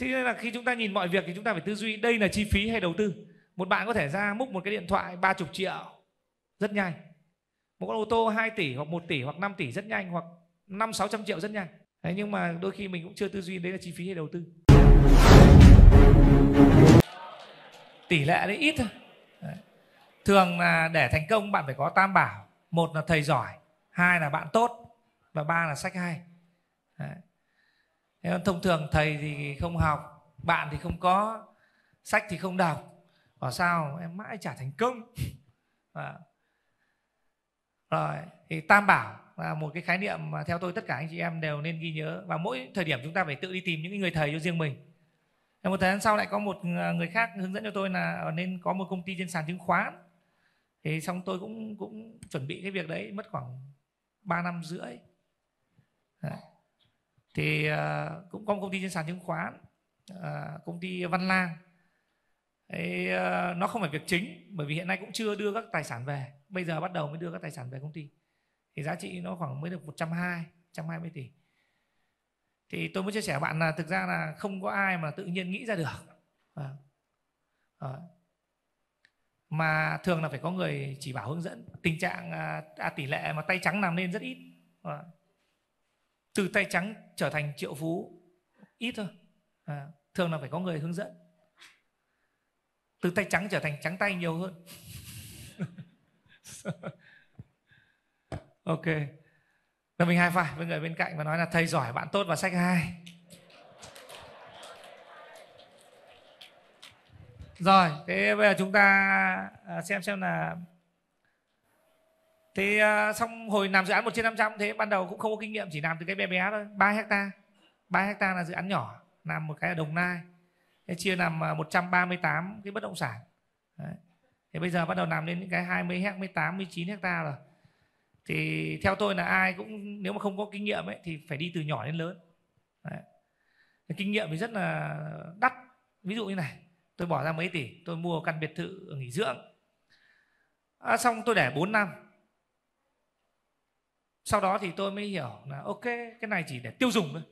thế nên là khi chúng ta nhìn mọi việc thì chúng ta phải tư duy đây là chi phí hay đầu tư một bạn có thể ra múc một cái điện thoại ba chục triệu rất nhanh một con ô tô 2 tỷ hoặc 1 tỷ hoặc 5 tỷ rất nhanh hoặc 5 600 triệu rất nhanh thế nhưng mà đôi khi mình cũng chưa tư duy đấy là chi phí hay đầu tư tỷ lệ đấy ít thôi đấy. thường là để thành công bạn phải có tam bảo một là thầy giỏi hai là bạn tốt và ba là sách hay đấy thông thường thầy thì không học bạn thì không có sách thì không đọc bảo sao em mãi chả thành công à. rồi thì tam bảo là một cái khái niệm mà theo tôi tất cả anh chị em đều nên ghi nhớ và mỗi thời điểm chúng ta phải tự đi tìm những người thầy cho riêng mình một thời gian sau lại có một à, người khác hướng dẫn cho tôi là ờ, nên có một công ty trên sàn chứng khoán thì xong tôi cũng cũng chuẩn bị cái việc đấy mất khoảng 3 năm rưỡi thì uh, cũng có một công ty trên sàn chứng khoán uh, công ty Văn Lang Đấy, uh, nó không phải việc chính bởi vì hiện nay cũng chưa đưa các tài sản về bây giờ bắt đầu mới đưa các tài sản về công ty thì giá trị nó khoảng mới được 120 120 tỷ thì tôi muốn chia sẻ với bạn là thực ra là không có ai mà tự nhiên nghĩ ra được à. À. mà thường là phải có người chỉ bảo hướng dẫn tình trạng à, tỷ lệ mà tay trắng làm nên rất ít à từ tay trắng trở thành triệu phú ít thôi à, thường là phải có người hướng dẫn từ tay trắng trở thành trắng tay nhiều hơn ok là mình hai phải với người bên cạnh và nói là thầy giỏi bạn tốt và sách hai rồi thế bây giờ chúng ta à, xem xem là thì uh, xong hồi làm dự án một trên năm trăm thế ban đầu cũng không có kinh nghiệm chỉ làm từ cái bé bé thôi 3 hecta 3 hecta là dự án nhỏ làm một cái ở Đồng Nai thế chia làm 138 à, cái bất động sản Đấy. Thế bây giờ bắt đầu làm đến những cái 20 hecta, 18, 19 hecta rồi. Thì theo tôi là ai cũng nếu mà không có kinh nghiệm ấy thì phải đi từ nhỏ đến lớn. Đấy. kinh nghiệm thì rất là đắt. Ví dụ như này, tôi bỏ ra mấy tỷ, tôi mua căn biệt thự nghỉ dưỡng. À, xong tôi để 4 năm sau đó thì tôi mới hiểu là ok cái này chỉ để tiêu dùng thôi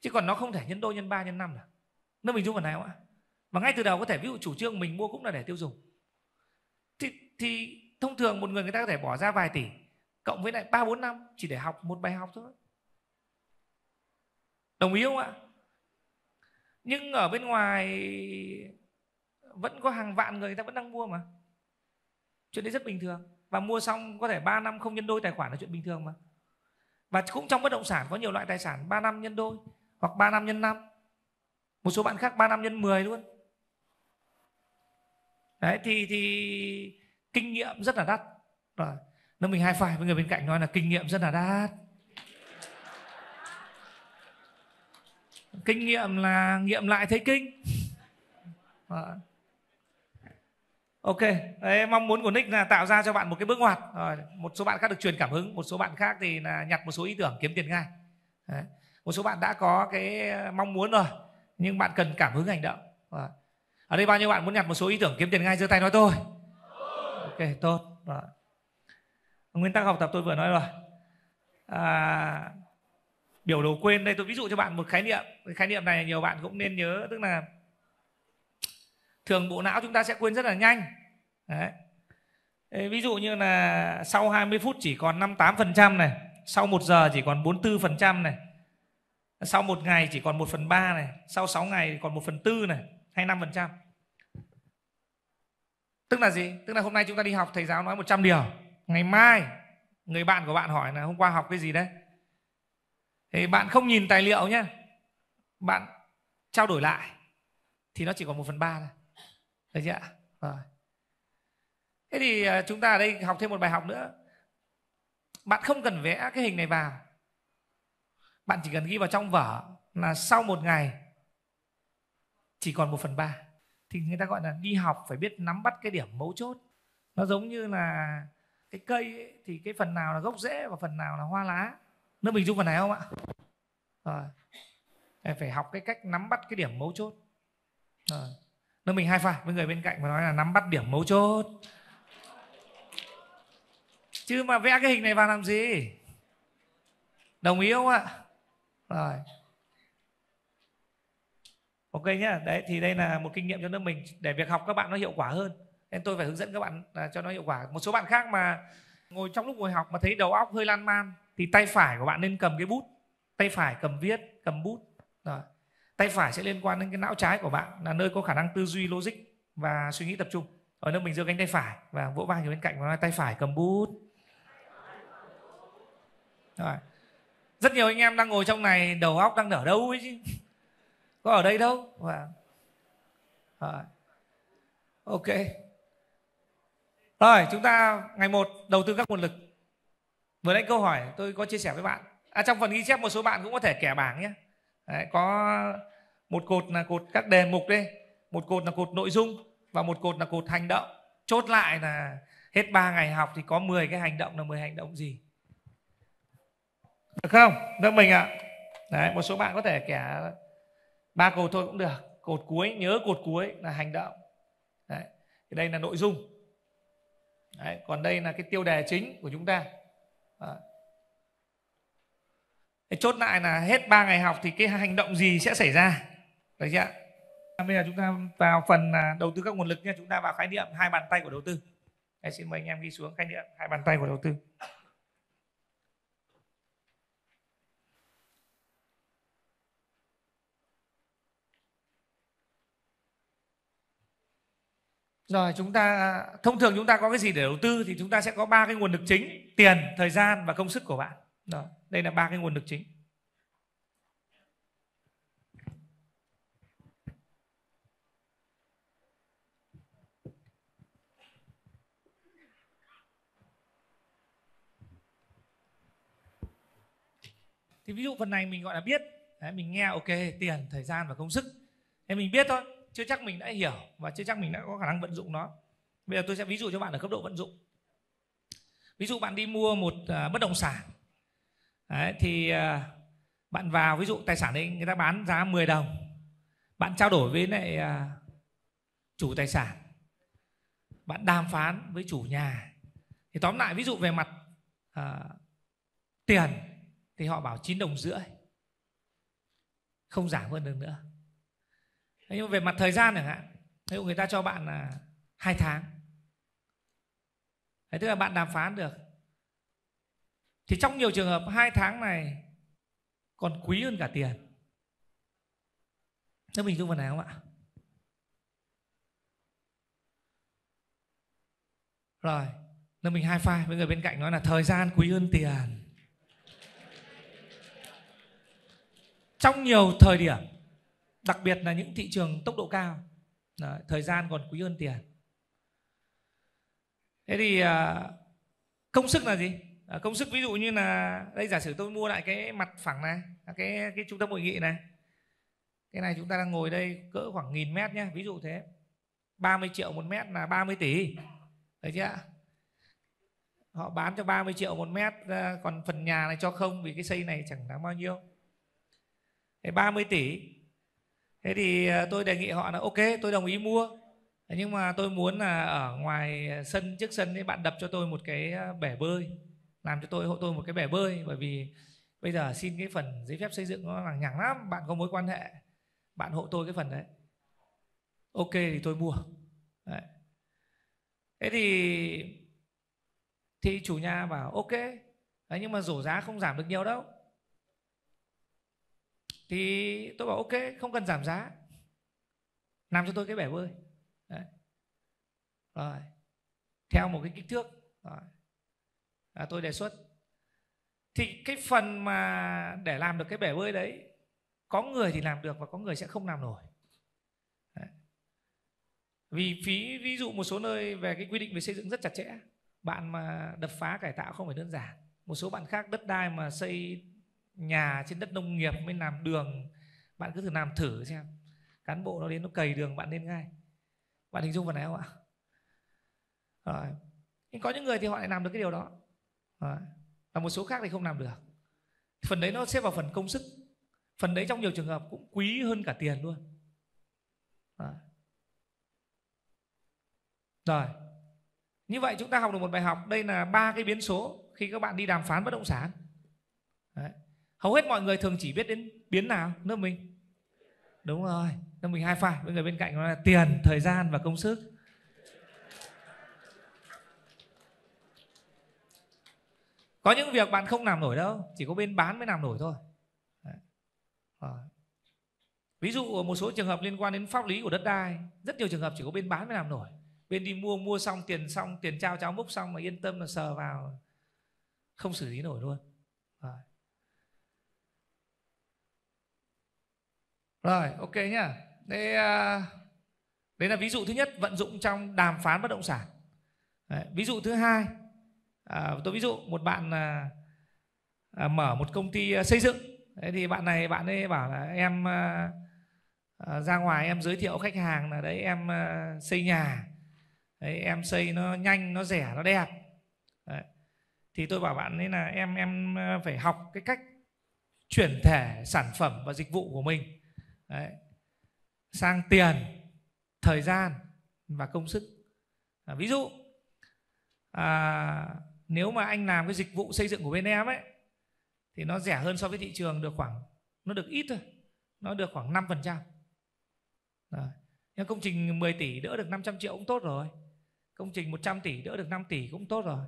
chứ còn nó không thể nhân đôi nhân ba nhân năm được nó mình dung phần nào không ạ và ngay từ đầu có thể ví dụ chủ trương mình mua cũng là để tiêu dùng thì, thì thông thường một người người ta có thể bỏ ra vài tỷ cộng với lại ba bốn năm chỉ để học một bài học thôi đồng ý không ạ nhưng ở bên ngoài vẫn có hàng vạn người, người ta vẫn đang mua mà chuyện đấy rất bình thường và mua xong có thể 3 năm không nhân đôi tài khoản là chuyện bình thường mà và cũng trong bất động sản có nhiều loại tài sản 3 năm nhân đôi hoặc 3 năm nhân năm một số bạn khác 3 năm nhân 10 luôn đấy thì thì kinh nghiệm rất là đắt rồi nó mình hai phải với người bên cạnh nói là kinh nghiệm rất là đắt kinh nghiệm là nghiệm lại thấy kinh rồi. Ok, Đấy, mong muốn của Nick là tạo ra cho bạn một cái bước ngoặt. Rồi, một số bạn khác được truyền cảm hứng, một số bạn khác thì là nhặt một số ý tưởng kiếm tiền ngay. Đấy. Một số bạn đã có cái ờ, mong muốn rồi, nhưng bạn cần cảm hứng hành động. Rồi. Ở đây bao nhiêu bạn muốn nhặt một số ý tưởng kiếm tiền ngay giơ tay nói tôi. Ok, tốt. Rồi. Nguyên tắc học tập tôi vừa nói rồi. À, biểu đồ quên đây tôi ví dụ cho bạn một khái niệm. Cái khái niệm này nhiều bạn cũng nên nhớ, tức là thường bộ não chúng ta sẽ quên rất là nhanh Đấy. Ví dụ như là sau 20 phút chỉ còn 58% này, sau 1 giờ chỉ còn 44% này, sau 1 ngày chỉ còn 1 phần 3 này, sau 6 ngày còn 1 phần 4 này, hay 5%. Tức là gì? Tức là hôm nay chúng ta đi học thầy giáo nói 100 điều. Ngày mai người bạn của bạn hỏi là hôm qua học cái gì đấy? Thì bạn không nhìn tài liệu nhé. Bạn trao đổi lại thì nó chỉ còn 1 phần 3 thôi được chưa ạ? Rồi. Thế thì à, chúng ta ở đây học thêm một bài học nữa. Bạn không cần vẽ cái hình này vào. Bạn chỉ cần ghi vào trong vở là sau một ngày chỉ còn một phần ba, Thì người ta gọi là đi học phải biết nắm bắt cái điểm mấu chốt. Nó giống như là cái cây ấy, thì cái phần nào là gốc rễ và phần nào là hoa lá. Nó mình dung phần này không ạ? Rồi. Phải học cái cách nắm bắt cái điểm mấu chốt. Rồi nó mình hai pha với người bên cạnh mà nói là nắm bắt điểm mấu chốt chứ mà vẽ cái hình này vào làm gì đồng ý không ạ rồi ok nhá đấy thì đây là một kinh nghiệm cho lớp mình để việc học các bạn nó hiệu quả hơn nên tôi phải hướng dẫn các bạn à, cho nó hiệu quả một số bạn khác mà ngồi trong lúc ngồi học mà thấy đầu óc hơi lan man thì tay phải của bạn nên cầm cái bút tay phải cầm viết cầm bút rồi tay phải sẽ liên quan đến cái não trái của bạn là nơi có khả năng tư duy logic và suy nghĩ tập trung ở nơi mình giơ cánh tay phải và vỗ vai người bên cạnh và nói tay phải cầm bút Rồi. rất nhiều anh em đang ngồi trong này đầu óc đang ở đâu ấy chứ có ở đây đâu và Rồi. ok rồi chúng ta ngày một đầu tư các nguồn lực vừa nãy câu hỏi tôi có chia sẻ với bạn à, trong phần ghi chép một số bạn cũng có thể kẻ bảng nhé Đấy, có một cột là cột các đề mục đấy một cột là cột nội dung và một cột là cột hành động chốt lại là hết 3 ngày học thì có 10 cái hành động là 10 hành động gì được không được mình ạ đấy một số bạn có thể kẻ ba cột thôi cũng được cột cuối nhớ cột cuối là hành động đấy thì đây là nội dung đấy còn đây là cái tiêu đề chính của chúng ta đấy. Chốt lại là hết 3 ngày học thì cái hành động gì sẽ xảy ra? đấy chị ạ bây giờ chúng ta vào phần à, đầu tư các nguồn lực nha chúng ta vào khái niệm hai bàn tay của đầu tư Hãy xin mời anh em ghi xuống khái niệm hai bàn tay của đầu tư. Rồi chúng ta à, thông thường chúng ta có cái gì để đầu tư thì chúng ta sẽ có ba cái nguồn lực chính, tiền, thời gian và công sức của bạn. Đó, đây là ba cái nguồn lực chính. thì ví dụ phần này mình gọi là biết đấy, mình nghe ok tiền thời gian và công sức thế mình biết thôi chưa chắc mình đã hiểu và chưa chắc mình đã có khả năng vận dụng nó bây giờ tôi sẽ ví dụ cho bạn ở cấp độ vận dụng ví dụ bạn đi mua một uh, bất động sản đấy, thì uh, bạn vào ví dụ tài sản đấy người ta bán giá 10 đồng bạn trao đổi với lại uh, chủ tài sản bạn đàm phán với chủ nhà thì tóm lại ví dụ về mặt uh, tiền thì họ bảo 9 đồng rưỡi không giảm hơn được nữa thế nhưng về mặt thời gian chẳng hạn ví dụ người ta cho bạn là hai tháng thế tức là bạn đàm phán được thì trong nhiều trường hợp hai tháng này còn quý hơn cả tiền thế mình dung vào này không ạ rồi nên mình hai pha với người bên cạnh nói là thời gian quý hơn tiền trong nhiều thời điểm đặc biệt là những thị trường tốc độ cao Đấy, thời gian còn quý hơn tiền thế thì à, công sức là gì à, công sức ví dụ như là đây giả sử tôi mua lại cái mặt phẳng này cái cái trung tâm hội nghị này cái này chúng ta đang ngồi đây cỡ khoảng nghìn mét nhé ví dụ thế 30 triệu một mét là 30 tỷ đấy chứ ạ họ bán cho 30 triệu một mét còn phần nhà này cho không vì cái xây này chẳng đáng bao nhiêu Thế 30 tỷ thế thì ờ, tôi đề nghị họ là ok tôi đồng ý mua nhưng mà tôi muốn là ở ngoài sân trước sân thì bạn đập cho tôi một cái ờ, bể bơi làm cho tôi hộ tôi một cái bể bơi bởi vì bây giờ xin cái phần giấy phép xây dựng nó là nhằng lắm bạn có mối quan hệ bạn hộ tôi cái phần đấy ok thì tôi mua đấy. thế thì thì chủ nhà bảo ok đấy, nhưng mà rổ giá không giảm được nhiều đâu thì tôi bảo ok không cần giảm giá làm cho tôi cái bể bơi Đấy. rồi theo một cái kích thước rồi. À, tôi đề xuất thì cái phần mà để làm được cái bể bơi đấy có người thì làm được và có người sẽ không làm nổi đấy. vì phí ví dụ một số nơi về cái quy định về xây dựng rất chặt chẽ bạn mà đập phá cải tạo không phải đơn giản một số bạn khác đất đai mà xây nhà trên đất nông nghiệp mới làm đường bạn cứ thử làm thử xem cán bộ nó đến nó cày đường bạn lên ngay bạn hình dung vào này không ạ rồi nhưng có những người thì họ lại làm được cái điều đó rồi. và một số khác thì không làm được phần đấy nó xếp vào phần công sức phần đấy trong nhiều trường hợp cũng quý hơn cả tiền luôn rồi, rồi. như vậy chúng ta học được một bài học đây là ba cái biến số khi các bạn đi đàm phán bất động sản đấy hầu hết mọi người thường chỉ biết đến biến nào nước mình đúng rồi nước mình hai phải với người bên cạnh nó là tiền thời gian và công sức có những việc bạn không làm nổi đâu chỉ có bên bán mới làm nổi thôi ví dụ một số trường hợp liên quan đến pháp lý của đất đai rất nhiều trường hợp chỉ có bên bán mới làm nổi bên đi mua mua xong tiền xong tiền trao cháo múc xong mà yên tâm là sờ vào không xử lý nổi luôn Đấy. rồi ok nhá à, đây đây là ví dụ thứ nhất vận dụng trong đàm phán bất động sản đấy, ví dụ thứ hai à, tôi ví dụ một bạn à, à, mở một công ty à, xây dựng đấy, thì bạn này bạn ấy bảo là em à, à, ra ngoài em giới thiệu khách hàng là đấy em à, xây nhà đấy, em xây nó nhanh nó rẻ nó đẹp đấy. thì tôi bảo bạn ấy là em em phải học cái cách chuyển thể sản phẩm và dịch vụ của mình Đấy. sang tiền thời gian và công sức à, ví dụ à, nếu mà anh làm cái dịch vụ xây dựng của bên em ấy thì nó rẻ hơn so với thị trường được khoảng nó được ít thôi nó được khoảng 5% phần trăm nhưng công trình 10 tỷ đỡ được 500 triệu cũng tốt rồi công trình 100 tỷ đỡ được 5 tỷ cũng tốt rồi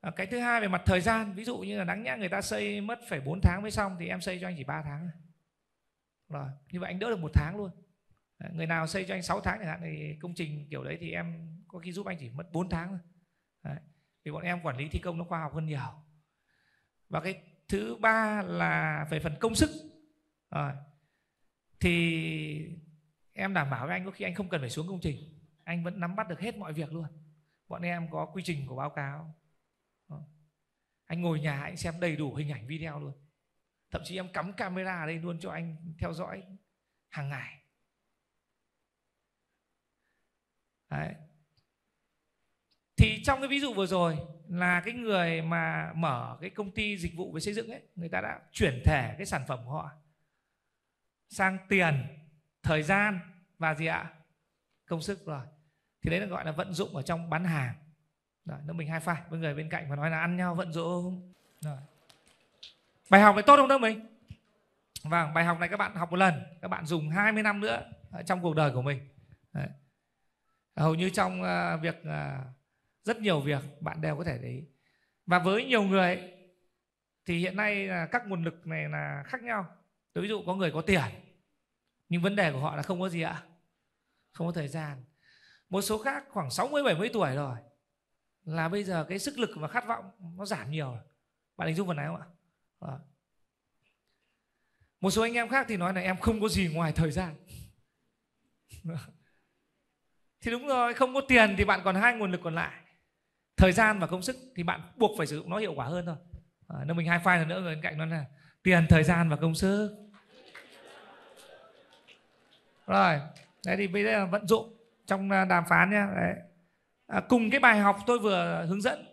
à, cái thứ hai về mặt thời gian ví dụ như là đáng nhẽ người ta xây mất phải 4 tháng mới xong thì em xây cho anh chỉ 3 tháng rồi như vậy anh đỡ được một tháng luôn người nào xây cho anh 6 tháng chẳng hạn thì công trình kiểu đấy thì em có khi giúp anh chỉ mất 4 tháng thôi đấy. vì bọn em quản lý thi công nó khoa học hơn nhiều và cái thứ ba là về phần công sức rồi thì em đảm bảo với anh có khi anh không cần phải xuống công trình anh vẫn nắm bắt được hết mọi việc luôn bọn em có quy trình của báo cáo anh ngồi nhà anh xem đầy đủ hình ảnh video luôn thậm chí em cắm camera ở đây luôn cho anh theo dõi hàng ngày Đấy. thì trong cái ví dụ vừa rồi là cái người mà mở cái công ty dịch vụ về xây dựng ấy người ta đã chuyển thể cái sản phẩm của họ sang tiền thời gian và gì ạ công sức rồi thì đấy là gọi là vận dụng ở trong bán hàng rồi nó mình hai pha với người bên cạnh và nói là ăn nhau vận dụng rồi bài học này tốt không đó mình vâng bài học này các bạn học một lần các bạn dùng 20 năm nữa trong cuộc đời của mình Đấy. hầu như trong uh, việc uh, rất nhiều việc bạn đều có thể đấy và với nhiều người thì hiện nay là các nguồn lực này là khác nhau tôi ví dụ có người có tiền nhưng vấn đề của họ là không có gì ạ không có thời gian một số khác khoảng 60 70 tuổi rồi là bây giờ cái sức lực và khát vọng nó giảm nhiều bạn hình dung phần này không ạ đó. Vâng. Một số anh em khác thì nói là em không có gì ngoài thời gian. thì đúng rồi, không có tiền thì bạn còn hai nguồn lực còn lại. Thời gian và công sức thì bạn buộc phải sử dụng nó hiệu quả hơn thôi. À, nếu mình hai file lần nữa người bên cạnh nó là tiền, thời gian và công sức. Rồi, đấy thì bây giờ vận dụng trong à, đàm phán nhé. Đấy. À, cùng cái bài học tôi vừa hướng dẫn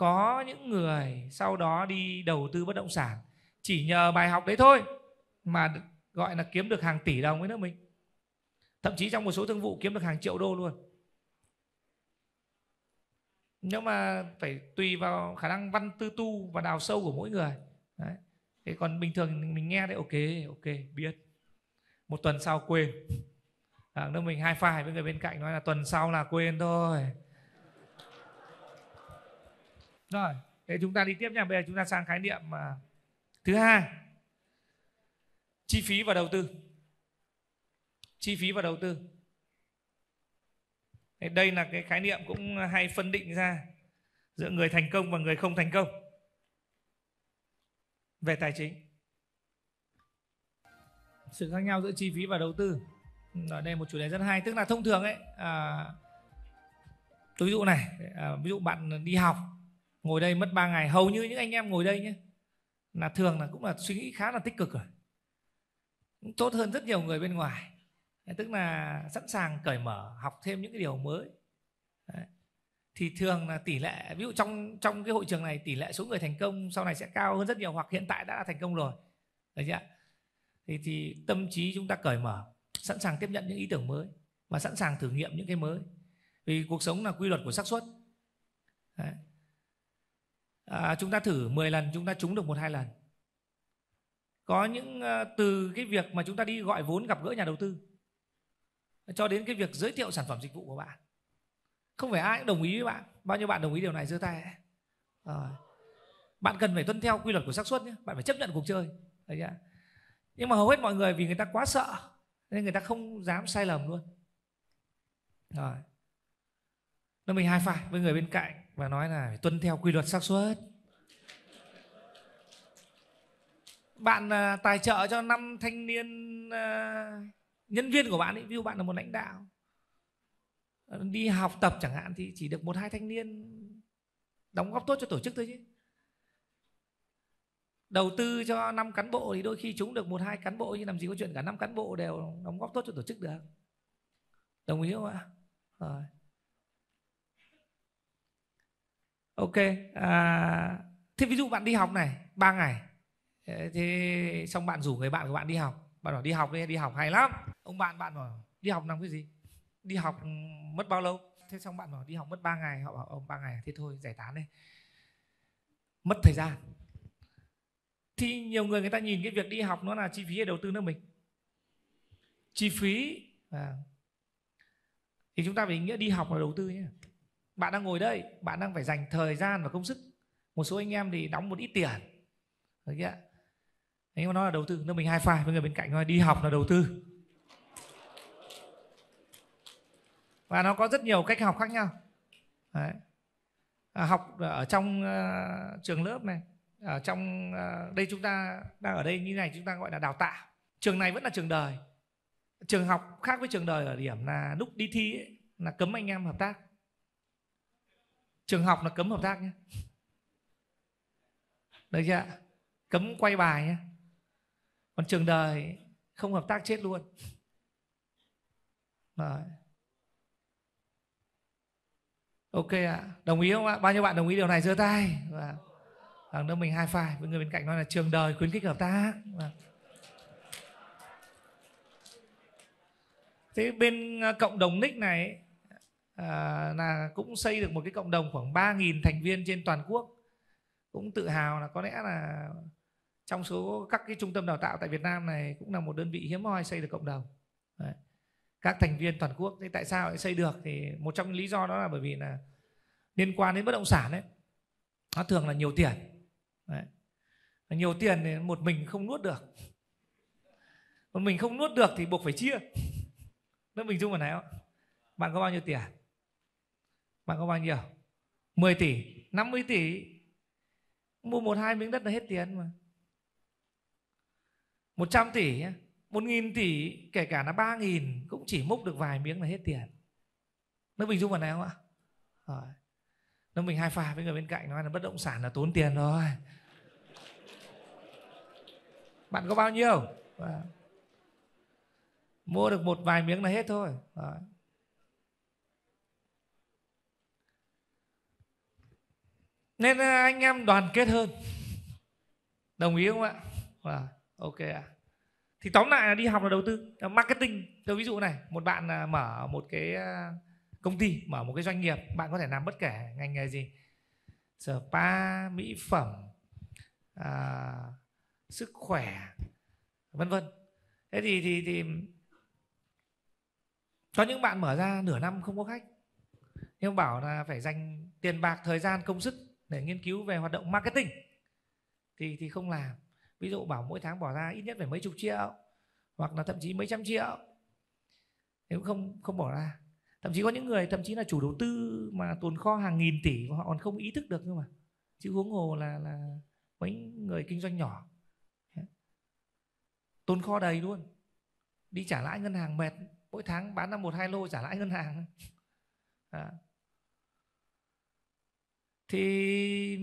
có những người sau đó đi đầu tư bất động sản chỉ nhờ bài học đấy thôi mà gọi là kiếm được hàng tỷ đồng với nước mình thậm chí trong một số thương vụ kiếm được hàng triệu đô luôn nhưng mà phải tùy vào khả năng văn tư tu và đào sâu của mỗi người đấy. thế còn bình thường mình nghe đấy ok ok biết một tuần sau quên ở à, nước mình hai file với người bên cạnh nói là tuần sau là quên thôi rồi, thế chúng ta đi tiếp nha. Bây giờ chúng ta sang khái niệm mà thứ hai. Chi phí và đầu tư. Chi phí và đầu tư. đây là cái khái niệm cũng hay phân định ra giữa người thành công và người không thành công về tài chính. Sự khác nhau giữa chi phí và đầu tư. Ở đây một chủ đề rất hay, tức là thông thường ấy à, ví dụ này, à, ví dụ bạn đi học ngồi đây mất 3 ngày hầu như những anh em ngồi đây nhé là thường là cũng là suy nghĩ khá là tích cực rồi cũng tốt hơn rất nhiều người bên ngoài tức là sẵn sàng cởi mở học thêm những cái điều mới Đấy. thì thường là tỷ lệ ví dụ trong trong cái hội trường này tỷ lệ số người thành công sau này sẽ cao hơn rất nhiều hoặc hiện tại đã là thành công rồi được chưa thì thì tâm trí chúng ta cởi mở sẵn sàng tiếp nhận những ý tưởng mới và sẵn sàng thử nghiệm những cái mới vì cuộc sống là quy luật của xác suất Đấy à, chúng ta thử 10 lần chúng ta trúng được một hai lần có những ờ, từ cái việc mà chúng ta đi gọi vốn gặp gỡ nhà đầu tư cho đến cái việc giới thiệu sản phẩm dịch vụ của bạn không phải ai cũng đồng ý với bạn bao nhiêu bạn đồng ý điều này giơ tay à, bạn cần phải tuân theo quy luật của xác suất nhé bạn phải chấp nhận cuộc chơi Đấy nhưng mà hầu hết mọi người vì người ta quá sợ nên người ta không dám sai lầm luôn rồi nó mình hai phải với người bên cạnh và nói là tuân theo quy luật xác suất bạn à, tài trợ cho năm thanh niên à, nhân viên của bạn ấy ví dụ bạn là một lãnh đạo à, đi học tập chẳng hạn thì chỉ được một hai thanh niên đóng góp tốt cho tổ chức thôi chứ đầu tư cho năm cán bộ thì đôi khi chúng được một hai cán bộ nhưng làm gì có chuyện cả năm cán bộ đều đóng góp tốt cho tổ chức được đồng ý không ạ rồi ok à, thế ví dụ bạn đi học này ba ngày thế xong bạn rủ người bạn của bạn đi học bạn bảo đi học đi đi học hay lắm ông bạn bạn bảo đi học làm cái gì đi học ừ, mất bao lâu thế xong bạn bảo đi học mất 3 ngày họ bảo ông ba ngày à? thế thôi giải tán đi mất thời gian thì nhiều người người ta nhìn cái việc đi học nó là chi phí để đầu tư nước mình chi phí à, thì chúng ta phải nghĩa đi học là đầu tư nhé bạn đang ngồi đây bạn đang phải dành thời gian và công sức một số anh em thì đóng một ít tiền đấy kia anh em nói là đầu tư nó mình hai file với người bên cạnh nói đi học là đầu tư và nó có rất nhiều cách học khác nhau đấy. À, học ở trong uh, trường lớp này ở trong uh, đây chúng ta đang ở đây như này chúng ta gọi là đào tạo trường này vẫn là trường đời trường học khác với trường đời ở điểm là lúc đi thi ấy, là cấm anh em hợp tác trường học là cấm hợp tác nhé được chưa cấm quay bài nhé còn trường đời không hợp tác chết luôn rồi ok ạ à. đồng ý không ạ bao nhiêu bạn đồng ý điều này giơ tay và đằng đỡ mình hai phai với người bên cạnh nói là trường đời khuyến khích hợp tác và... thế bên à, cộng đồng nick này Ờ, là cũng xây được một cái cộng đồng khoảng 3.000 thành viên trên toàn quốc cũng tự hào là có lẽ là trong số các cái trung tâm đào tạo tại Việt Nam này cũng là một đơn vị hiếm hoi xây được cộng đồng Đấy. các thành viên toàn quốc thế tại sao lại xây được thì một trong những lý do đó là bởi vì là liên quan đến bất động sản đấy nó thường là nhiều tiền đấy. nhiều tiền thì một mình không nuốt được một mình không nuốt được thì buộc phải chia nó mình chung vào này không bạn có bao nhiêu tiền bạn có bao nhiêu 10 tỷ 50 tỷ mua một hai miếng đất là hết tiền mà 100 tỷ 1 nghìn tỷ kể cả là 3 nghìn cũng chỉ múc được vài miếng là hết tiền nó bình dung vào này không ạ rồi nó mình hai pha với người bên cạnh nói là bất động sản là tốn tiền rồi bạn có bao nhiêu vâng. mua được một vài miếng là hết thôi Đó. nên anh em đoàn kết hơn đồng ý không ạ wow. ok ạ thì tóm lại là đi học là đầu tư là marketing tôi ví dụ này một bạn à, mở một cái à, công ty mở một cái doanh nghiệp bạn có thể làm bất kể ngành nghề gì spa mỹ phẩm à, sức khỏe vân vân thế thì thì thì có những bạn mở ra nửa năm không có khách nhưng bảo là phải dành tiền bạc thời gian công sức để nghiên cứu về hoạt động marketing thì thì không làm ví dụ bảo mỗi tháng bỏ ra ít nhất phải mấy chục triệu hoặc là thậm chí mấy trăm triệu nếu không không bỏ ra thậm chí có những người thậm chí là chủ đầu tư mà tồn kho hàng nghìn tỷ họ còn không ý thức được cơ mà chứ huống hồ là là mấy người kinh doanh nhỏ tồn kho đầy luôn đi trả lãi ngân hàng mệt mỗi tháng bán ra một hai lô trả lãi ngân hàng à, thì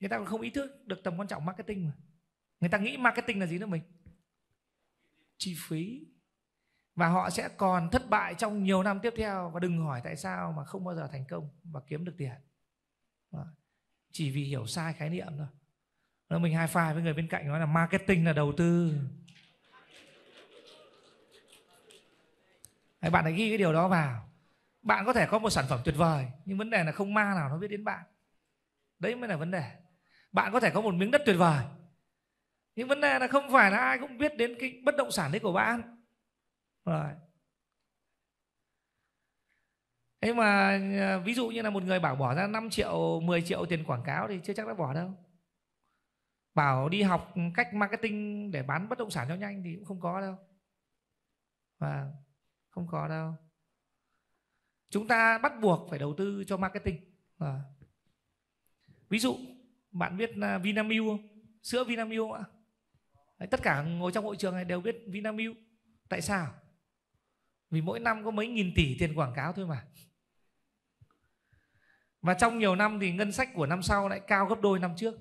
người ta còn không ý thức được tầm quan trọng marketing mà người ta nghĩ marketing là gì nữa mình chi phí và họ sẽ còn thất bại trong nhiều năm tiếp theo và đừng hỏi tại sao mà không bao giờ thành công và kiếm được tiền chỉ vì hiểu sai khái niệm thôi nó mình hai file với người bên cạnh nói là marketing là đầu tư bạn hãy ghi cái điều đó vào bạn có thể có một sản phẩm tuyệt vời nhưng vấn đề là không ma nào nó biết đến bạn đấy mới là vấn đề bạn có thể có một miếng đất tuyệt vời nhưng vấn đề là không phải là ai cũng biết đến cái bất động sản đấy của bạn rồi thế mà à, ví dụ như là một người bảo bỏ ra 5 triệu 10 triệu tiền quảng cáo thì chưa chắc đã bỏ đâu bảo đi học cách marketing để bán bất động sản cho nhanh thì cũng không có đâu và không có đâu chúng ta bắt buộc phải đầu tư cho marketing à ví dụ bạn biết là Vinamilk không? sữa Vinamilk không ạ Đấy, tất cả ngồi trong hội trường này đều biết Vinamilk tại sao vì mỗi năm có mấy nghìn tỷ tiền quảng cáo thôi mà và trong nhiều năm thì ngân sách của năm sau lại cao gấp đôi năm trước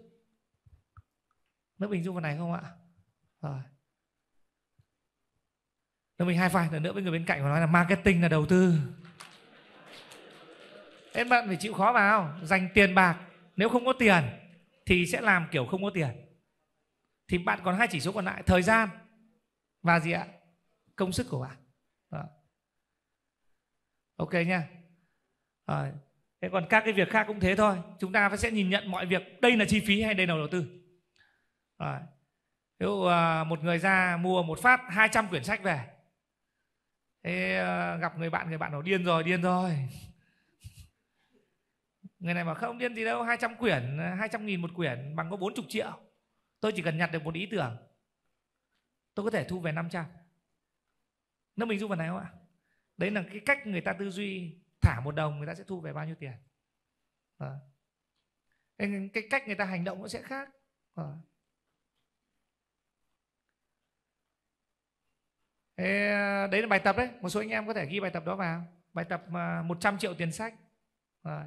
nó bình dung vào này không ạ rồi Rồi mình hai file lần nữa với người bên cạnh và nói là marketing là đầu tư nên bạn phải chịu khó vào Dành tiền bạc nếu không có tiền thì sẽ làm kiểu không có tiền thì bạn còn hai chỉ số còn lại thời gian và gì ạ công sức của bạn Đó. ok nha à, ờ, thế còn các cái việc khác cũng thế thôi chúng ta sẽ nhìn nhận mọi việc đây là chi phí hay đây là đầu tư à, ví dụ một người ra mua một phát 200 quyển sách về thế ờ, gặp người bạn người bạn nó điên rồi điên rồi người này bảo không điên gì đâu 200 quyển 200 nghìn một quyển bằng có 40 triệu tôi chỉ cần nhặt được một ý tưởng tôi có thể thu về 500 nếu mình dung vào này không ạ đấy là cái cách người ta tư duy thả một đồng người ta sẽ thu về bao nhiêu tiền à. cái, cách người ta hành động nó sẽ khác à. đấy là bài tập đấy một số anh em có thể ghi bài tập đó vào bài tập 100 à, triệu tiền sách rồi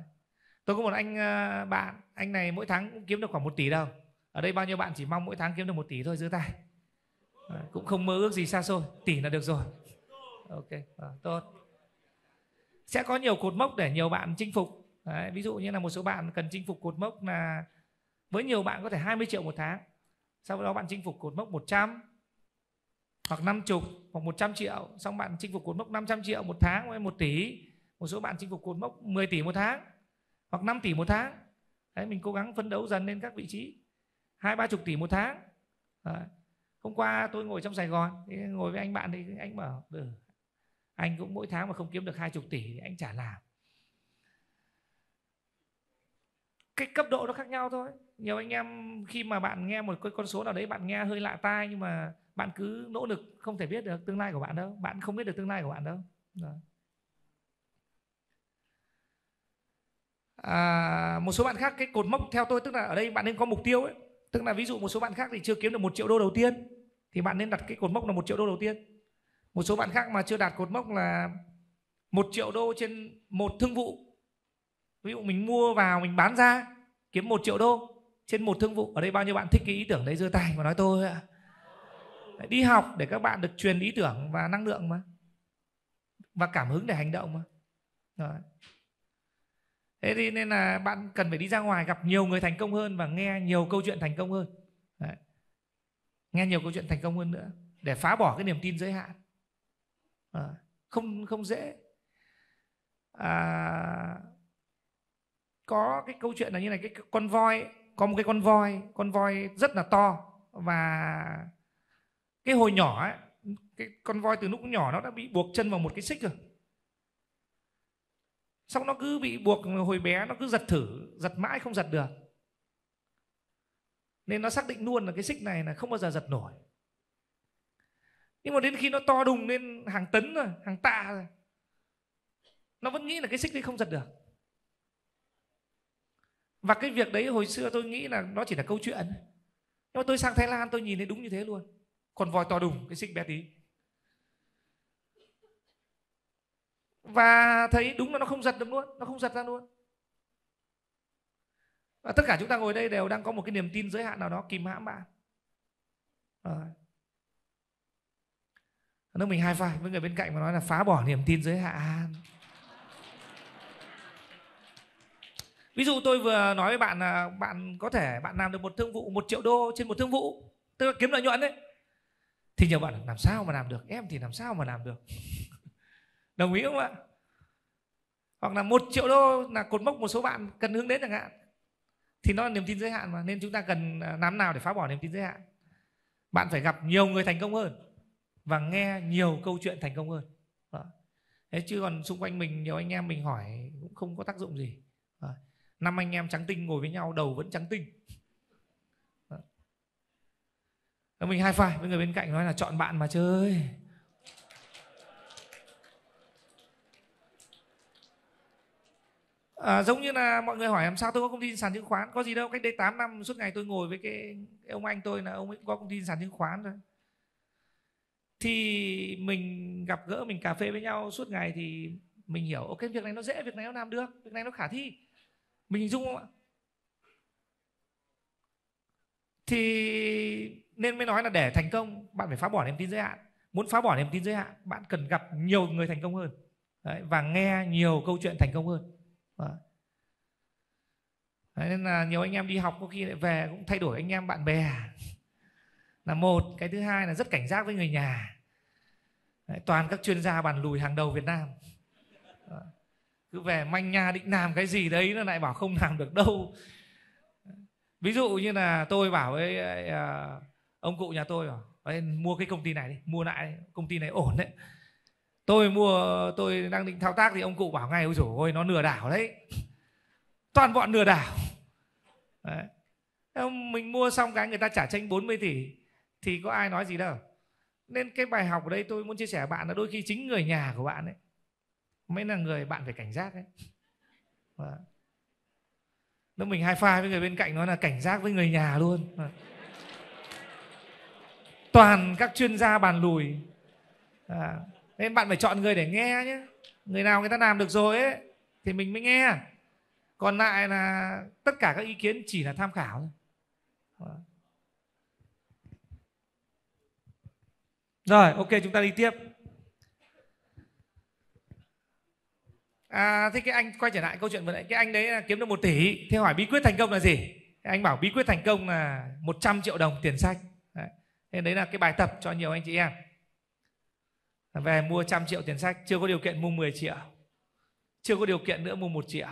tôi có một anh ờ, bạn anh này mỗi tháng cũng kiếm được khoảng 1 tỷ đồng ở đây bao nhiêu bạn chỉ mong mỗi tháng kiếm được 1 tỷ thôi giữ tay ờ, cũng không mơ ước gì xa xôi tỷ là được rồi ok à, tốt sẽ có nhiều cột mốc để nhiều bạn chinh phục Đấy, ví dụ như là một số bạn cần chinh phục cột mốc là với nhiều bạn có thể 20 triệu một tháng sau đó bạn chinh phục cột mốc 100 hoặc 50 hoặc 100 triệu xong bạn chinh phục cột mốc 500 triệu một tháng hay 1 tỷ một số bạn chinh phục cột mốc 10 tỷ một tháng hoặc 5 tỷ một tháng đấy mình cố gắng phấn đấu dần lên các vị trí hai ba chục tỷ một tháng đấy. hôm qua tôi ngồi trong sài gòn ngồi với anh bạn thì anh bảo ừ, anh cũng mỗi tháng mà không kiếm được hai chục tỷ thì anh chả làm cái cấp độ nó khác nhau thôi nhiều anh em khi mà bạn nghe một cái con số nào đấy bạn nghe hơi lạ tai nhưng mà bạn cứ nỗ lực không thể biết được tương lai của bạn đâu bạn không biết được tương lai của bạn đâu Đó. à, một số bạn khác cái cột mốc theo tôi tức là ở đây bạn nên có mục tiêu ấy tức là ví dụ một số bạn khác thì chưa kiếm được một triệu đô đầu tiên thì bạn nên đặt cái cột mốc là một triệu đô đầu tiên một số bạn khác mà chưa đạt cột mốc là một triệu đô trên một thương vụ ví dụ mình mua vào mình bán ra kiếm một triệu đô trên một thương vụ ở đây bao nhiêu bạn thích cái ý tưởng đấy giơ tay và nói tôi ạ à. đi học để các bạn được truyền ý tưởng và năng lượng mà và cảm hứng để hành động mà Rồi thế thì nên là bạn cần phải đi ra ngoài gặp nhiều người thành công hơn và nghe nhiều câu chuyện thành công hơn Đấy. nghe nhiều câu chuyện thành công hơn nữa để phá bỏ cái niềm tin giới hạn à, không không dễ à, có cái câu chuyện là như này cái con voi có một cái con voi con voi rất là to và cái hồi nhỏ ấy, cái con voi từ lúc nhỏ nó đã bị buộc chân vào một cái xích rồi xong nó cứ bị buộc hồi bé nó cứ giật thử giật mãi không giật được nên nó xác định luôn là cái xích này là không bao giờ giật nổi nhưng mà đến khi nó to đùng lên hàng tấn rồi hàng tạ rồi nó vẫn nghĩ là cái xích đấy không giật được và cái việc đấy hồi xưa tôi nghĩ là nó chỉ là câu chuyện nhưng mà tôi sang thái lan tôi nhìn thấy đúng như thế luôn còn vòi to đùng cái xích bé tí và thấy đúng là nó không giật được luôn nó không giật ra luôn và tất cả chúng ta ngồi đây đều đang có một cái niềm tin giới hạn nào đó kìm hãm bạn à. nếu mình hai vai với người bên cạnh mà nói là phá bỏ niềm tin giới hạn ví dụ tôi vừa nói với bạn là bạn có thể bạn làm được một thương vụ một triệu đô trên một thương vụ tức là kiếm lợi nhuận đấy thì nhiều bạn làm sao mà làm được em thì làm sao mà làm được đồng ý không ạ hoặc là một triệu đô là cột mốc một số bạn cần hướng đến chẳng hạn thì nó là niềm tin giới hạn mà nên chúng ta cần à, làm nào để phá bỏ niềm tin giới hạn bạn phải gặp nhiều người thành công hơn và nghe nhiều câu chuyện thành công hơn đó. thế chứ còn xung quanh mình nhiều anh em mình hỏi cũng không có tác dụng gì đó. năm anh em trắng tinh ngồi với nhau đầu vẫn trắng tinh đó. mình hai file với người bên cạnh nói là chọn bạn mà chơi À, giống như là mọi người hỏi làm sao tôi có công ty sàn chứng khoán có gì đâu cách đây 8 năm suốt ngày tôi ngồi với cái ông anh tôi là ông ấy có công ty sàn chứng khoán rồi thì mình gặp gỡ mình cà phê với nhau suốt ngày thì mình hiểu ok việc này nó dễ việc này nó làm được việc này nó khả thi mình hình dung không ạ thì nên mới nói là để thành công bạn phải phá bỏ niềm tin giới hạn muốn phá bỏ niềm tin giới hạn bạn cần gặp nhiều người thành công hơn Đấy, và nghe nhiều câu chuyện thành công hơn Vâng. Đấy, nên là nhiều anh em đi học có khi lại về cũng thay đổi anh em bạn bè là một cái thứ hai là rất cảnh giác với người nhà Đấy, toàn các chuyên gia bàn lùi hàng đầu Việt Nam vâng. cứ về manh nha định làm cái gì đấy nó lại bảo không làm được đâu ví dụ như là tôi bảo với à, ông cụ nhà tôi bảo mua cái công ty này đi mua lại công ty này ổn đấy tôi mua tôi đang định thao tác thì ông cụ bảo ngay ôi dồi ôi nó lừa đảo đấy toàn bọn lừa đảo đấy. mình mua xong cái người ta trả tranh 40 tỷ thì có ai nói gì đâu nên cái bài học ở đây tôi muốn chia sẻ với bạn là đôi khi chính người nhà của bạn ấy mới là người bạn phải cảnh giác đấy lúc vâng. mình hai pha với người bên cạnh nó là cảnh giác với người nhà luôn vâng. toàn các chuyên gia bàn lùi à, nên bạn phải chọn người để nghe nhé người nào người ta làm được rồi ấy thì mình mới nghe còn lại là tất cả các ý kiến chỉ là tham khảo thôi rồi ok chúng ta đi tiếp à, thế cái anh quay trở lại câu chuyện vừa nãy cái anh đấy là kiếm được một tỷ thế hỏi bí quyết thành công là gì thế anh bảo bí quyết thành công là 100 triệu đồng tiền sách đấy. thế đấy là cái bài tập cho nhiều anh chị em về mua trăm triệu tiền sách chưa có điều kiện mua 10 triệu chưa có điều kiện nữa mua một triệu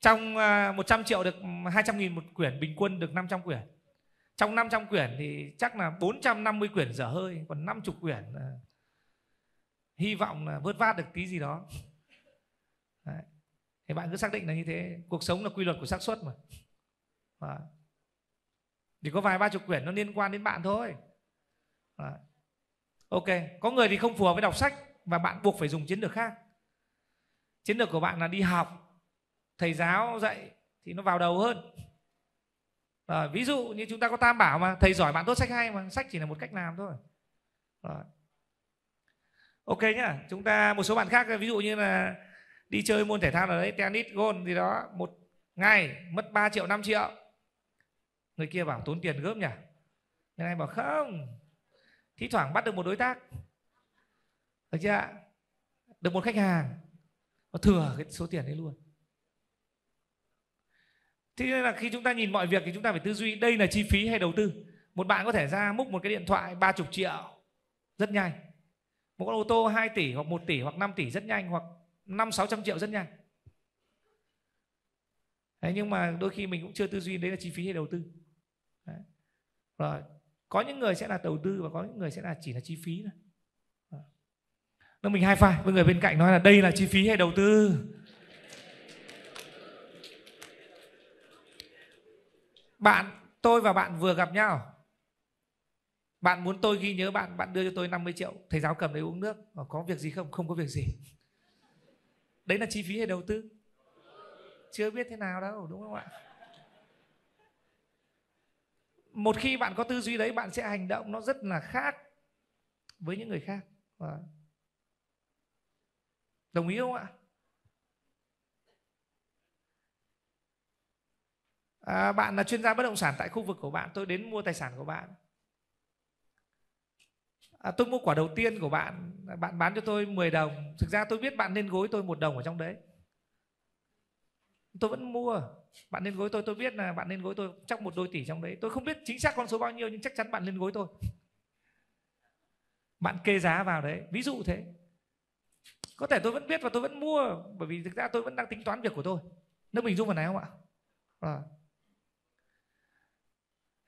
trong 100 à, triệu được 200 nghìn một quyển bình quân được 500 quyển trong 500 quyển thì chắc là 450 quyển dở hơi còn 50 quyển à, hy vọng là vớt vát được tí gì đó Đấy. thì bạn cứ xác định là như thế cuộc sống là quy luật của xác suất mà Đấy. thì có vài ba chục quyển nó liên quan đến bạn thôi Đấy ok có người thì không phù hợp với đọc sách và bạn buộc phải dùng chiến lược khác chiến lược của bạn là đi học thầy giáo dạy thì nó vào đầu hơn rồi, ờ, ví dụ như chúng ta có tam bảo mà thầy giỏi bạn tốt sách hay mà sách chỉ là một cách làm thôi rồi. ok nhá chúng ta một số bạn khác ví dụ như là đi chơi môn thể thao nào đấy tennis golf gì đó một ngày mất 3 triệu 5 triệu người kia bảo tốn tiền gớm nhỉ người này bảo không thi thoảng bắt được một đối tác được chưa được một khách hàng nó thừa cái số tiền đấy luôn thế nên là khi chúng ta nhìn mọi việc thì chúng ta phải tư duy đây là chi phí hay đầu tư một bạn có thể ra múc một cái điện thoại 30 triệu rất nhanh một con ô tô 2 tỷ hoặc 1 tỷ hoặc 5 tỷ rất nhanh hoặc 5 600 triệu rất nhanh đấy, nhưng mà đôi khi mình cũng chưa tư duy đấy là chi phí hay đầu tư đấy. rồi có những người sẽ là đầu tư và có những người sẽ là chỉ là chi phí thôi nó mình hai pha với người bên cạnh nói là đây là chi phí hay đầu tư bạn tôi và bạn vừa gặp nhau bạn muốn tôi ghi nhớ bạn bạn đưa cho tôi 50 triệu thầy giáo cầm đấy uống nước ờ, có việc gì không không có việc gì đấy là chi phí hay đầu tư chưa biết thế nào đâu đúng không ạ một khi bạn có tư duy đấy bạn sẽ hành động nó rất là khác với những người khác đồng ý không ạ à, bạn là chuyên gia bất động sản tại khu vực của bạn tôi đến mua tài sản của bạn à, tôi mua quả đầu tiên của bạn bạn bán cho tôi 10 đồng thực ra tôi biết bạn nên gối tôi một đồng ở trong đấy tôi vẫn mua bạn lên gối tôi tôi biết là bạn lên gối tôi chắc một đôi tỷ trong đấy tôi không biết chính xác con số bao nhiêu nhưng chắc chắn bạn lên gối tôi bạn kê giá vào đấy ví dụ thế có thể tôi vẫn biết và tôi vẫn mua bởi vì thực ra tôi vẫn đang tính toán việc của tôi nước mình dung vào này không ạ à.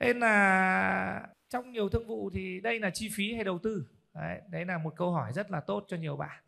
nên là trong nhiều thương vụ thì đây là chi phí hay đầu tư đấy, đấy là một câu hỏi rất là tốt cho nhiều bạn